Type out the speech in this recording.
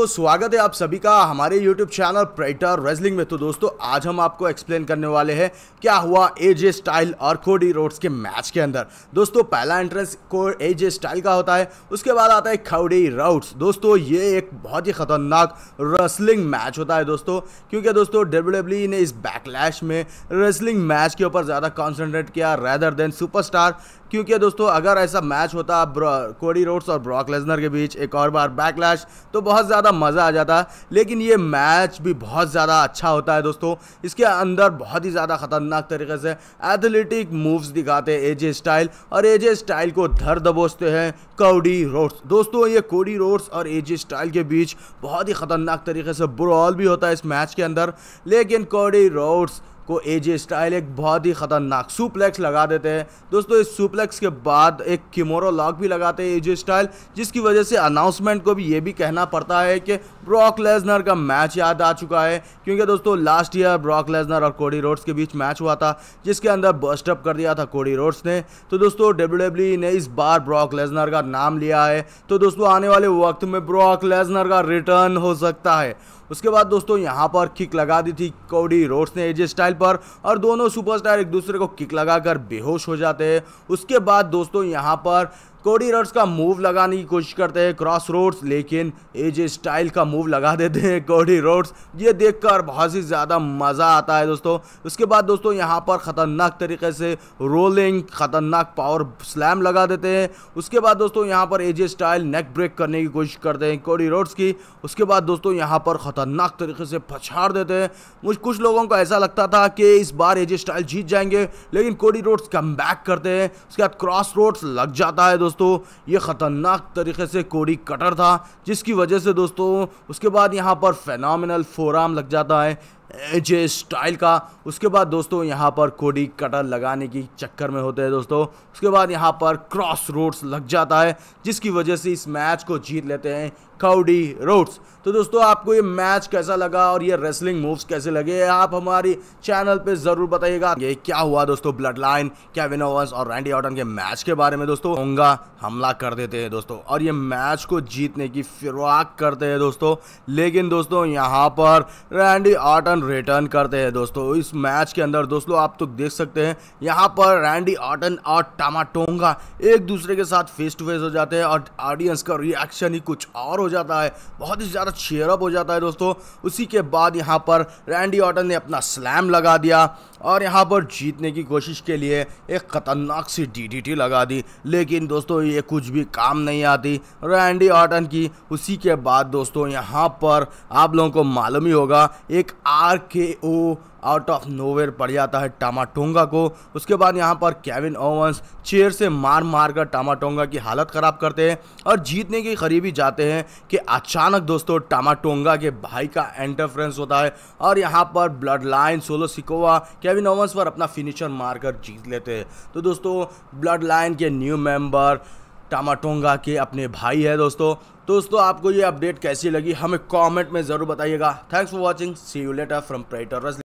तो स्वागत है आप सभी का हमारे YouTube चैनल प्राइटर रेसलिंग में तो दोस्तों आज हम आपको एक्सप्लेन करने वाले हैं क्या हुआ एजे स्टाइल और कोडी रोड्स के मैच के अंदर दोस्तों पहला एंट्रेंस को एजे स्टाइल का होता है उसके बाद आता है खाउडी राउट्स दोस्तों ये एक बहुत ही खतरनाक रेसलिंग मैच होता है दोस्तों क्योंकि दोस्तों डब्ल्यू e ने इस बैकलैश में रेसलिंग मैच के ऊपर ज़्यादा कॉन्सेंट्रेट किया रैदर देन सुपर क्योंकि दोस्तों अगर ऐसा मैच होता कोडी रोड्स और ब्रॉक लेजनर के बीच एक और बार बैकलैश तो बहुत ज़्यादा ज़्यादा मज़ा आ जाता है लेकिन ये मैच भी बहुत ज़्यादा अच्छा होता है दोस्तों इसके अंदर बहुत ही ज़्यादा ख़तरनाक तरीके से एथलेटिक मूव्स दिखाते हैं एजे स्टाइल और एजे स्टाइल को धर दबोचते हैं कौडी रोड्स दोस्तों ये कोडी रोड्स और एजे स्टाइल के बीच बहुत ही ख़तरनाक तरीके से ब्रॉल भी होता है इस मैच के अंदर लेकिन कौडी रोड्स को एजे स्टाइल एक बहुत ही ख़तरनाक सुप्लेक्स लगा देते हैं दोस्तों इस सुप्लेक्स के बाद एक किमोरो लॉक भी लगाते हैं एजे स्टाइल जिसकी वजह से अनाउंसमेंट को भी ये भी कहना पड़ता है कि ब्रॉक लेजनर का मैच याद आ चुका है क्योंकि दोस्तों लास्ट ईयर ब्रॉक लेजनर और कोडी रोड्स के बीच मैच हुआ था जिसके अंदर बस्टअप कर दिया था कोडी रोड्स ने तो दोस्तों डब्ल्यू e ने इस बार ब्रॉक लेजनर का नाम लिया है तो दोस्तों आने वाले वक्त में ब्रॉक लेजनर का रिटर्न हो सकता है उसके बाद दोस्तों यहाँ पर किक लगा दी थी कोडी रोड्स ने एजे स्टाइल पर और दोनों सुपरस्टार एक दूसरे को किक लगाकर बेहोश हो जाते हैं उसके बाद दोस्तों यहाँ पर कोडी रोड्स का मूव लगाने की कोशिश करते हैं क्रॉस रोड्स लेकिन एजे स्टाइल का मूव लगा देते हैं कोडी रोड्स ये देखकर बहुत ही ज़्यादा मज़ा आता है दोस्तों उसके बाद दोस्तों यहाँ पर ख़तरनाक तरीके से रोलिंग ख़तरनाक पावर स्लैम लगा देते हैं उसके बाद दोस्तों यहाँ पर एजे स्टाइल नेक ब्रेक करने की कोशिश करते हैं कोडी रोड्स की उसके बाद दोस्तों यहाँ पर ख़तरनाक तरीके से पछाड़ देते हैं मुझ कुछ लोगों को ऐसा लगता था कि इस बार एजे स्टाइल जीत जाएंगे लेकिन कोडी रोड्स कम करते हैं उसके बाद क्रॉस रोड्स लग जाता है दोस्तों दोस्तों ये ख़तरनाक तरीके से कोडी कटर था जिसकी वजह से दोस्तों उसके बाद यहाँ पर फेनामिनल फोराम लग जाता है एजे स्टाइल का उसके बाद दोस्तों यहाँ पर कोडी कटर लगाने की चक्कर में होते हैं दोस्तों उसके बाद यहाँ पर क्रॉस रोड्स लग जाता है जिसकी वजह से इस मैच को जीत लेते हैं काउडी रोड्स तो दोस्तों आपको ये मैच कैसा लगा और ये रेसलिंग मूव्स कैसे लगे आप हमारी चैनल पे ज़रूर बताइएगा ये क्या हुआ दोस्तों ब्लड लाइन कैविन ओवंस और रैंडी ऑर्टन के मैच के बारे में दोस्तों होंगा हमला कर देते हैं दोस्तों और ये मैच को जीतने की फिराक करते हैं दोस्तों लेकिन दोस्तों यहाँ पर रैंडी ऑर्टन ऑर्टन रिटर्न करते हैं दोस्तों इस मैच के अंदर दोस्तों आप तो देख सकते हैं यहाँ पर रैंडी ऑर्टन और टामाटोंगा एक दूसरे के साथ फेस टू फेस हो जाते हैं और ऑडियंस का रिएक्शन ही कुछ और हो जाता है बहुत ही ज़्यादा चेयरअप हो जाता है दोस्तों उसी के बाद यहाँ पर रैंडी ऑर्टन ने अपना स्लैम लगा दिया और यहाँ पर जीतने की कोशिश के लिए एक ख़तरनाक सी डी लगा दी लेकिन दोस्तों ये कुछ भी काम नहीं आती रैंडी ऑर्टन की उसी के बाद दोस्तों यहाँ पर आप लोगों को मालूम ही होगा एक आ आर के ओ आउट ऑफ नोवेर पड़ जाता है टामाटोंगा को उसके बाद यहाँ पर केविन ओवंस चेयर से मार मार कर टामाटोंगा की हालत ख़राब करते हैं और जीतने के करीब ही जाते हैं कि अचानक दोस्तों टामाटोंगा के भाई का एंटरफ्रेंस होता है और यहाँ पर Bloodline Solo Sikoa Kevin Owens पर अपना फिनिशर मारकर जीत लेते हैं तो दोस्तों ब्लड लाइन के न्यू मेम्बर टामाटोंगा के अपने भाई है दोस्तों तो दोस्तों आपको ये अपडेट कैसी लगी हमें कमेंट में ज़रूर बताइएगा thanks for watching see you later from प्राइटर